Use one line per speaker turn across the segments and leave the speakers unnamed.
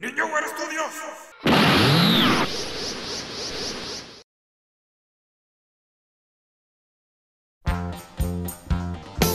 ¡Niño, eres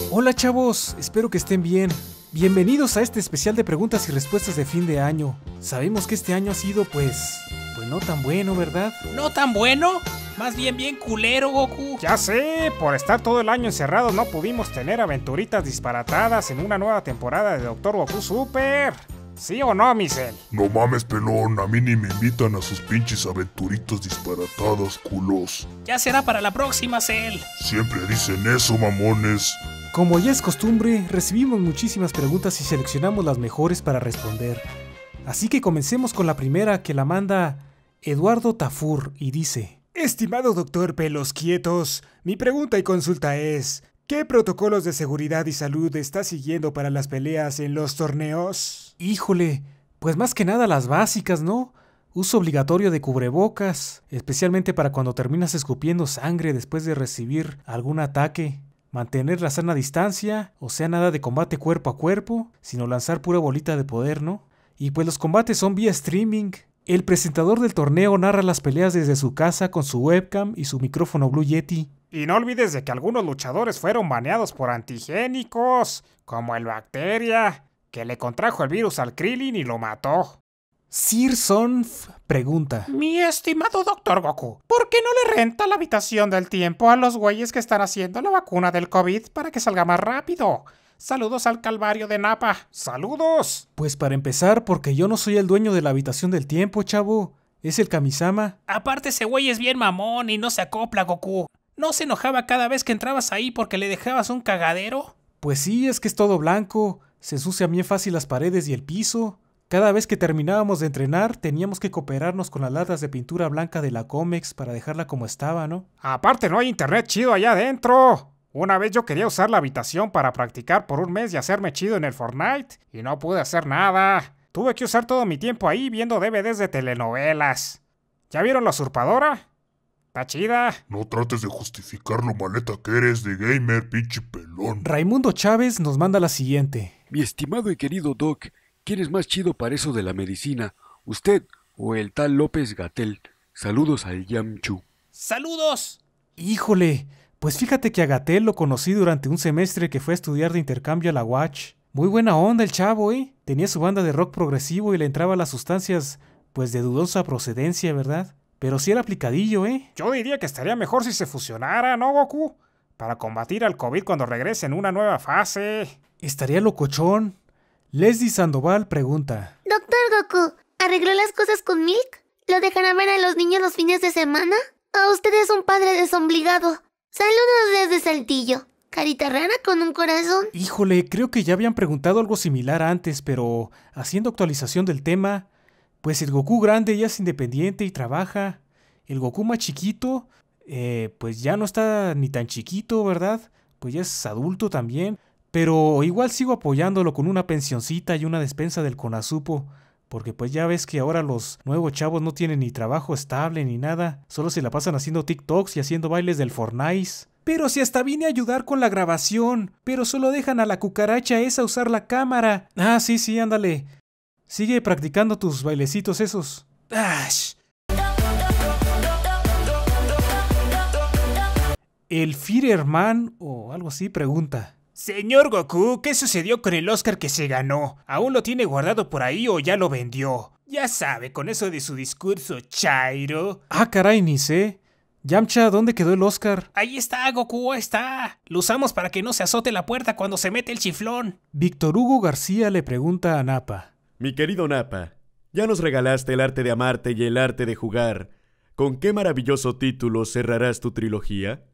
Hola chavos, espero que estén bien. Bienvenidos a este especial de preguntas y respuestas de fin de año. Sabemos que este año ha sido pues... Pues no tan bueno, ¿verdad? ¿No tan bueno?
Más bien bien culero, Goku. Ya
sé, por estar todo el año encerrado no pudimos tener aventuritas disparatadas en una nueva temporada de Doctor Goku Super. ¿Sí o no, Michel?
No mames, pelón. A mí ni me invitan a sus pinches aventuritos disparatados culos.
Ya será para la próxima, Cel.
Siempre dicen eso, mamones. Como
ya es costumbre, recibimos muchísimas preguntas y seleccionamos las mejores para responder. Así que comencemos con la primera que la manda Eduardo Tafur y dice: Estimado doctor Pelos Quietos, mi pregunta y consulta es: ¿qué protocolos de seguridad y salud está siguiendo para las peleas en los torneos? Híjole, pues más que nada las básicas, ¿no? Uso obligatorio de cubrebocas, especialmente para cuando terminas escupiendo sangre después de recibir algún ataque. Mantener la sana distancia, o sea, nada de combate cuerpo a cuerpo, sino lanzar pura bolita de poder, ¿no? Y pues los combates son vía streaming. El presentador del torneo narra las peleas desde su casa con su webcam y su micrófono Blue Yeti. Y no olvides de que algunos luchadores fueron baneados por
antigénicos, como el Bacteria, que le contrajo el virus al Krillin y lo mató.
Sir Sonf pregunta:
Mi estimado doctor Goku, ¿por qué no le renta la habitación del tiempo a los güeyes que están haciendo la vacuna del COVID para que salga más rápido? Saludos al Calvario de Napa. Saludos.
Pues para empezar, porque yo no soy el dueño de la habitación del tiempo, chavo. Es el Kamisama.
Aparte ese güey es bien mamón y no se acopla, Goku. ¿No se enojaba cada vez que entrabas ahí porque le dejabas un cagadero?
Pues sí, es que es todo blanco. Se ensucian bien fácil las paredes y el piso. Cada vez que terminábamos de entrenar, teníamos que cooperarnos con las latas de pintura blanca de la Comex para dejarla como estaba, ¿no? Aparte, no hay internet chido allá adentro. Una vez yo quería usar la habitación para practicar por un mes y hacerme chido en el Fortnite, y no pude hacer nada. Tuve que usar todo mi tiempo ahí viendo DVDs de telenovelas. ¿Ya vieron la usurpadora? Está
chida. No trates de justificar lo maleta que eres de gamer, pinche pelón. Raimundo Chávez nos manda la siguiente. Mi estimado y querido Doc, ¿quién es más chido para eso de la
medicina? ¿Usted o el tal López Gatel? Saludos al Yamchu. ¡Saludos! Híjole, pues fíjate que a Gatel lo conocí durante un semestre que fue a estudiar de intercambio a la Watch. Muy buena onda el chavo, ¿eh? Tenía su banda de rock progresivo y le entraba las sustancias, pues de dudosa procedencia, ¿verdad? Pero si era aplicadillo, ¿eh? Yo diría que estaría mejor si se fusionara, ¿no, Goku? Para combatir al COVID cuando regrese en una nueva fase. Estaría locochón. Leslie Sandoval pregunta.
Doctor Goku, ¿arregló las cosas con Milk? ¿Lo dejará ver a los niños los fines de semana? A usted es un padre desobligado. Saludos desde Saltillo. Carita rara con un corazón.
Híjole, creo que ya habían preguntado algo similar antes, pero haciendo actualización del tema, pues el Goku grande ya es independiente y trabaja. El Goku más chiquito, eh, pues ya no está ni tan chiquito, ¿verdad? Pues ya es adulto también. Pero igual sigo apoyándolo con una pensioncita y una despensa del Konazupo, Porque pues ya ves que ahora los nuevos chavos no tienen ni trabajo estable ni nada. Solo se la pasan haciendo TikToks y haciendo bailes del Fortnite. Pero si hasta vine a ayudar con la grabación. Pero solo dejan a la cucaracha esa usar la cámara. Ah, sí, sí, ándale. Sigue practicando tus bailecitos esos.
¡Ash! Ah,
el Fireman o algo así pregunta. Señor Goku, ¿qué sucedió con el Oscar que se ganó? ¿Aún lo tiene guardado por ahí o ya lo vendió?
Ya sabe, con eso de su discurso, Chairo.
Ah, caray, ni sé. Yamcha, ¿dónde quedó el Oscar?
Ahí está, Goku, ahí está. Lo usamos para que no se azote la puerta cuando se mete el chiflón.
Víctor Hugo García le pregunta a Napa.
Mi querido Napa,
ya nos regalaste el arte de amarte y el arte de jugar. ¿Con qué maravilloso título cerrarás tu trilogía?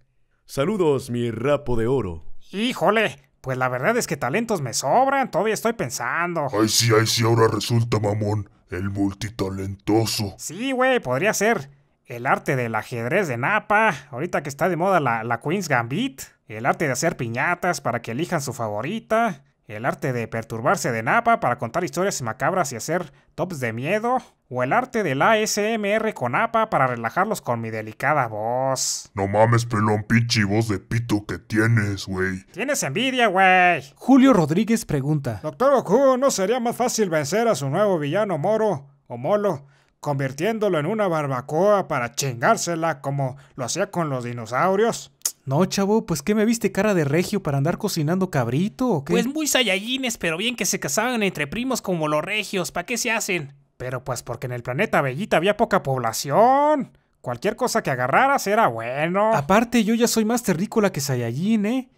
Saludos, mi rapo de oro. Híjole, pues la verdad es que talentos me sobran, todavía estoy pensando. Ay, sí,
ay, sí, ahora resulta, mamón, el multitalentoso.
Sí, güey, podría ser. El arte del ajedrez de Napa, ahorita que está de moda la, la Queen's Gambit. El arte de hacer piñatas para que elijan su favorita el arte de perturbarse de Napa para contar historias macabras y hacer tops de miedo, o el arte del ASMR con Napa para relajarlos con mi delicada
voz. No mames, pelón, pichi voz de pito que tienes, güey.
Tienes envidia, güey. Julio Rodríguez pregunta: Doctor Goku, ¿no sería más fácil vencer a su nuevo villano Moro o Molo? convirtiéndolo en una barbacoa para chingársela como lo hacía con los dinosaurios. No, chavo, pues ¿qué me viste cara de regio para andar cocinando cabrito o qué? Pues
muy sayayines, pero bien que se casaban entre primos como los regios, ¿para qué se hacen? Pero pues porque en el planeta Bellita había poca población. Cualquier cosa que agarraras
era bueno. Aparte, yo ya soy más terrícola que Saiyajin, ¿eh?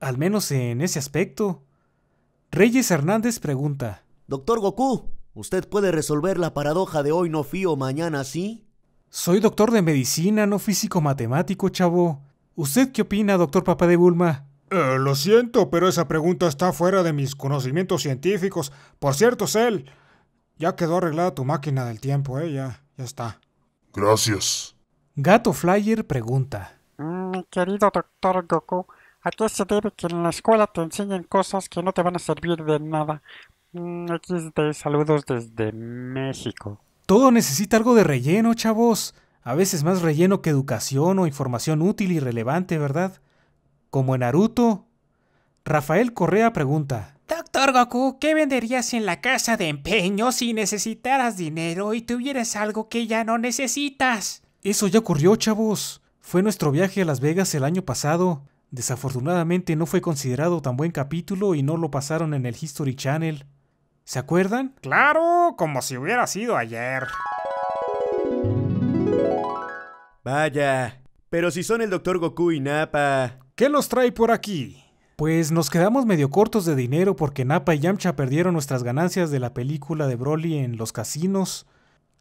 Al menos en ese aspecto. Reyes Hernández pregunta. Doctor Goku, ¿usted puede resolver la paradoja de hoy no fío, mañana sí? Soy doctor de medicina, no físico matemático, chavo. ¿Usted qué opina, doctor Papá de Bulma? Eh, lo siento, pero esa pregunta está fuera de mis conocimientos científicos. Por cierto, Cell, ya quedó arreglada tu máquina del tiempo, ¿eh? Ya, ya está.
Gracias.
Gato Flyer pregunta. Mi querido doctor Goku, ¿a qué se debe que en la escuela te enseñen cosas que no te van a servir de nada? Mm, de saludos desde México. Todo necesita algo de relleno, chavos a veces más relleno que educación o información útil y relevante, ¿verdad? Como en Naruto. Rafael Correa pregunta.
Doctor Goku, ¿qué venderías en la casa de empeño si necesitaras dinero y tuvieras algo que ya no necesitas?
Eso ya ocurrió, chavos. Fue nuestro viaje a Las Vegas el año pasado. Desafortunadamente no fue considerado tan buen capítulo y no lo pasaron en el History Channel. ¿Se acuerdan? Claro, como si hubiera sido ayer. Vaya. Pero si son el Dr. Goku y Nappa. ¿Qué nos trae por aquí? Pues nos quedamos medio cortos de dinero porque Nappa y Yamcha perdieron nuestras ganancias de la película de Broly en los casinos.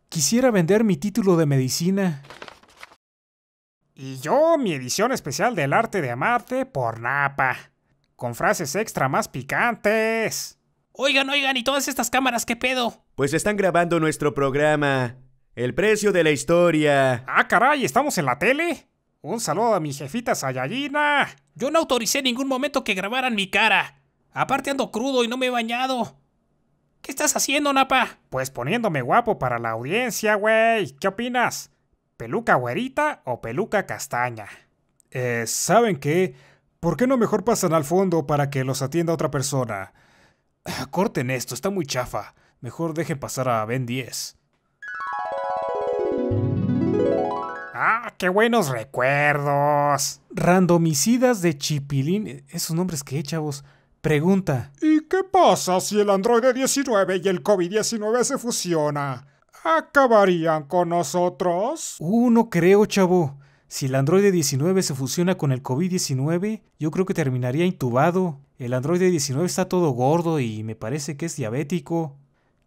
Quisiera vender mi título de medicina. Y yo mi edición especial del arte de amarte por Napa. Con frases extra más picantes.
Oigan, oigan, ¿y todas estas cámaras qué pedo? Pues están grabando nuestro programa. El precio de la historia. Ah, caray, ¿estamos en la tele? Un saludo a mi jefita Sayayina. Yo no autoricé en ningún momento que grabaran mi cara. Aparte ando crudo y no me he bañado. ¿Qué estás haciendo, Napa? Pues poniéndome guapo para la audiencia, güey. ¿Qué opinas? ¿Peluca güerita o
peluca castaña? Eh, ¿saben qué? ¿Por qué no mejor pasan al fondo para que los atienda otra persona? Ah, corten esto, está muy chafa. Mejor dejen pasar a
Ben 10. Ah, qué buenos recuerdos!
Randomicidas de Chipilín. Esos nombres que, chavos. Pregunta. ¿Y qué pasa si el androide 19 y el COVID-19 se fusionan? ¿Acabarían con nosotros? Uh, no creo, chavo. Si el androide 19 se fusiona con el COVID-19, yo creo que terminaría intubado. El androide 19 está todo gordo y me parece que es diabético.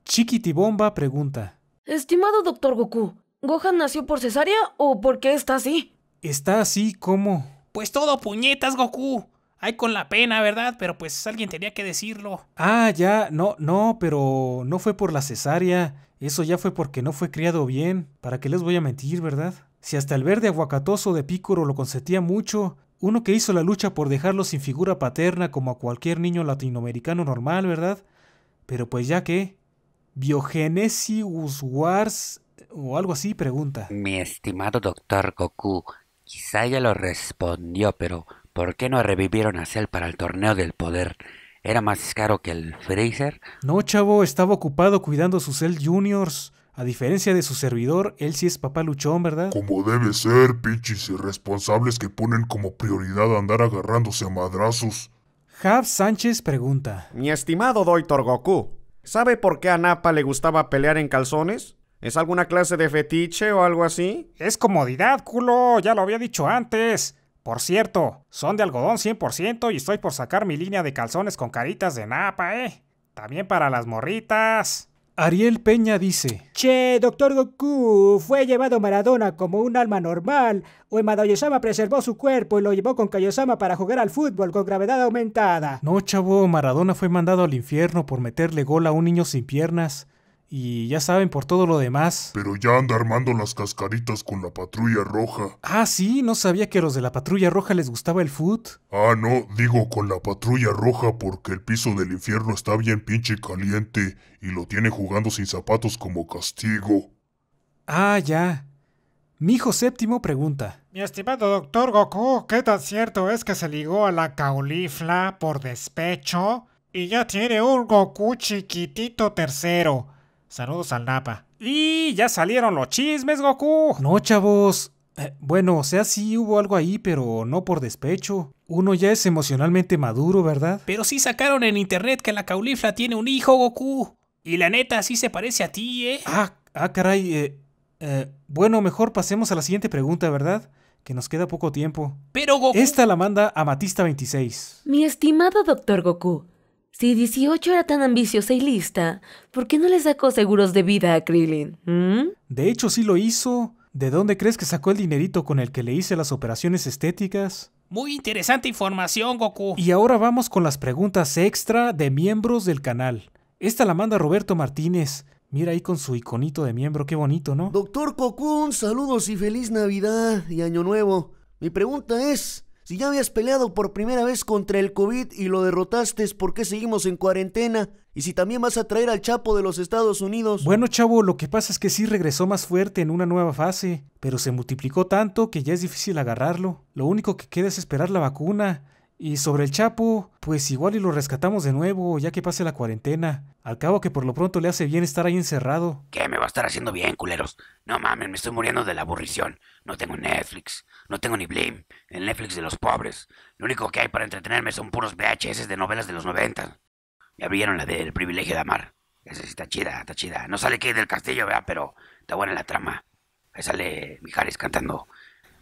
Chiquitibomba
pregunta. Estimado doctor Goku, ¿Gohan nació por cesárea o por qué está así? Está así ¿Cómo? Pues todo puñetas, Goku. Ay, con la pena, ¿verdad? Pero pues alguien tenía que decirlo.
Ah, ya, no, no, pero no fue por la cesárea. Eso ya fue porque no fue criado bien. ¿Para qué les voy a mentir, verdad? Si hasta el verde aguacatoso de Picoro lo consentía mucho, uno que hizo la lucha por dejarlo sin figura paterna como a cualquier niño latinoamericano normal, ¿verdad? Pero pues ya que... Biogenesis Wars o algo así pregunta.
Mi estimado doctor Goku, quizá ya lo respondió, pero ¿por qué no revivieron a Cell para el torneo del poder? ¿Era más caro que el Freezer?
No, chavo, estaba ocupado cuidando a sus Cell Juniors. A diferencia de su servidor, él sí es papá luchón, ¿verdad? Como
debe ser, pinches irresponsables que ponen como prioridad andar agarrándose a madrazos. Jav
Sánchez pregunta. Mi estimado doctor Goku, ¿sabe por qué a Napa le gustaba pelear en calzones? ¿Es alguna clase de fetiche o algo así? Es comodidad, culo, ya lo había dicho antes. Por cierto, son de algodón 100% y estoy por sacar mi línea de calzones con caritas de napa, ¿eh? También para las morritas. Ariel Peña dice:
Che, doctor Goku, fue llevado Maradona como un alma normal. o Madoyosama preservó su cuerpo y lo llevó con Kayosama para jugar al fútbol con gravedad aumentada.
No, chavo, Maradona fue mandado al infierno por meterle gol a un niño sin piernas.
Y ya saben por todo lo demás. Pero ya anda armando las cascaritas con la patrulla roja. Ah, sí, no sabía que a los de la patrulla roja les gustaba el foot. Ah, no, digo con la patrulla roja porque el piso del infierno está bien pinche caliente y lo tiene jugando sin zapatos como castigo.
Ah, ya. Mi hijo séptimo pregunta. Mi estimado doctor Goku, ¿qué tan cierto es que se ligó a la caulifla por despecho? Y ya tiene un Goku chiquitito tercero. Saludos al Napa. Y ya
salieron los
chismes, Goku. No, chavos. Eh, bueno, o sea, sí hubo algo ahí, pero no por despecho. Uno ya es emocionalmente maduro, ¿verdad?
Pero sí sacaron en internet que la caulifla tiene un hijo, Goku. Y la neta, sí se parece a ti, ¿eh?
Ah, ah caray. Eh, eh, bueno, mejor pasemos a la siguiente pregunta, ¿verdad? Que nos queda poco tiempo. Pero Goku. Esta la manda Amatista26.
Mi estimado doctor Goku, si 18 era tan ambiciosa y lista, ¿por qué no le sacó seguros de vida a Krillin?
¿Mm? De hecho, sí lo hizo. ¿De dónde crees que sacó el dinerito con el que le hice las operaciones estéticas?
Muy interesante información, Goku.
Y ahora vamos con las preguntas extra de miembros del canal. Esta la manda Roberto Martínez. Mira ahí con su iconito de miembro, qué bonito, ¿no?
Doctor Goku, saludos y feliz Navidad y Año
Nuevo. Mi pregunta es, si ya habías peleado por primera vez contra el COVID y lo derrotaste,
¿por qué seguimos en cuarentena? Y si también vas a traer al Chapo de los Estados Unidos.
Bueno, chavo, lo que pasa es que sí regresó más fuerte en una nueva fase, pero se multiplicó tanto que ya es difícil agarrarlo. Lo único que queda es esperar la vacuna. Y sobre el Chapo, pues igual y lo rescatamos de nuevo, ya que pase la cuarentena. Al cabo que por lo pronto le hace bien estar ahí encerrado.
¿Qué me va a estar haciendo bien, culeros? No mames, me estoy muriendo de la aburrición. No tengo Netflix,
no tengo ni Blim El Netflix de los pobres. Lo único que hay para entretenerme son puros VHS de novelas de los 90. Ya abrieron la del El privilegio de amar. Esa sí está chida, está chida. No sale que
del castillo, vea, pero está buena la trama. Ahí sale Mijares cantando.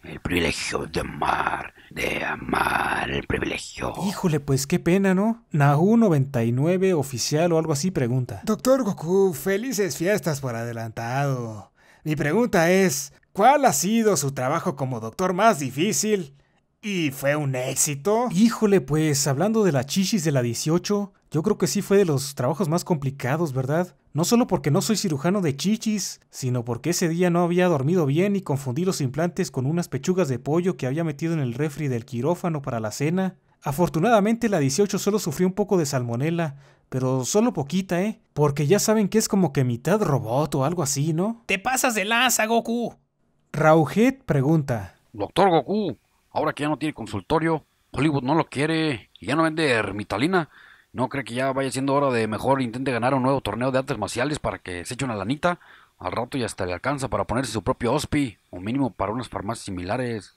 El privilegio de amar, de amar, el privilegio.
Híjole, pues qué pena, ¿no? Nahu 99 oficial o algo así pregunta. Doctor Goku, felices fiestas por adelantado. Mi pregunta es, ¿cuál ha sido su trabajo como doctor más difícil? ¿Y fue un éxito? Híjole, pues hablando de la chichis de la 18, yo creo que sí fue de los trabajos más complicados, ¿verdad? No solo porque no soy cirujano de chichis, sino porque ese día no había dormido bien y confundí los implantes con unas pechugas de pollo que había metido en el refri del quirófano para la cena. Afortunadamente la 18 solo sufrió un poco de salmonela, pero solo poquita, ¿eh? Porque ya saben que es como que mitad robot
o algo así, ¿no? ¡Te pasas de lanza, Goku! Raujet pregunta.
Doctor Goku, ahora que ya no tiene consultorio, Hollywood no lo quiere y ya no vende ermitalina, ¿no cree que ya vaya siendo hora de mejor intente ganar un nuevo torneo de artes marciales para que se eche una lanita? Al rato y hasta le alcanza para ponerse su propio hospi, o mínimo para unas farmacias similares.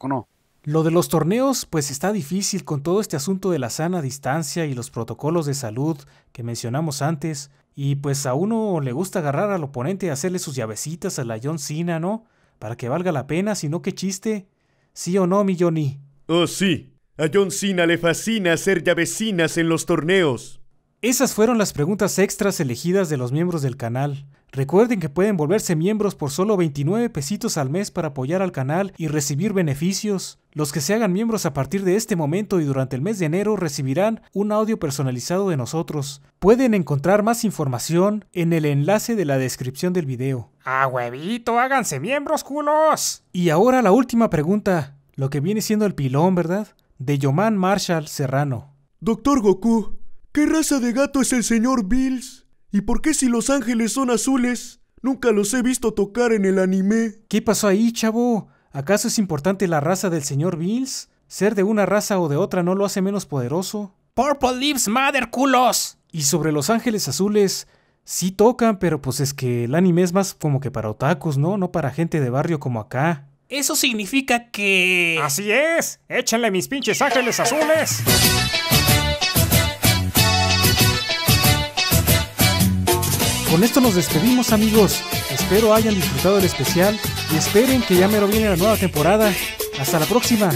qué no? Lo de los torneos, pues está difícil con todo este asunto de la sana distancia y los protocolos de salud que mencionamos antes, y pues a uno le gusta agarrar al oponente y hacerle sus llavecitas a la John Cena, ¿no? Para que valga la pena, sino que qué chiste. ¿Sí o no, mi Johnny? Oh, sí. A John Cena le fascina hacer llavecinas en los torneos. Esas fueron las preguntas extras elegidas de los miembros del canal. Recuerden que pueden volverse miembros por solo 29 pesitos al mes para apoyar al canal y recibir beneficios. Los que se hagan miembros a partir de este momento y durante el mes de enero recibirán un audio personalizado de nosotros. Pueden encontrar más información en el enlace de la descripción del video. ¡A huevito! ¡Háganse miembros, culos! Y ahora la última pregunta, lo que viene siendo el pilón, ¿verdad? De Yoman Marshall Serrano. Doctor Goku, ¿qué raza de gato es el señor Bills? ¿Y por qué si los ángeles son azules? Nunca los he visto tocar en el anime. ¿Qué pasó ahí, chavo? ¿Acaso es importante la raza del señor Bills? Ser de una raza o de otra no lo hace menos poderoso. Purple leaves, mother culos. Y sobre los ángeles azules, sí tocan, pero pues es que el anime es más como que para otakus, ¿no? No para gente de barrio como acá.
Eso significa que... Así es, échenle mis pinches ángeles azules.
Con esto nos despedimos amigos, espero hayan disfrutado el especial y esperen que ya me lo viene la nueva temporada. Hasta la próxima.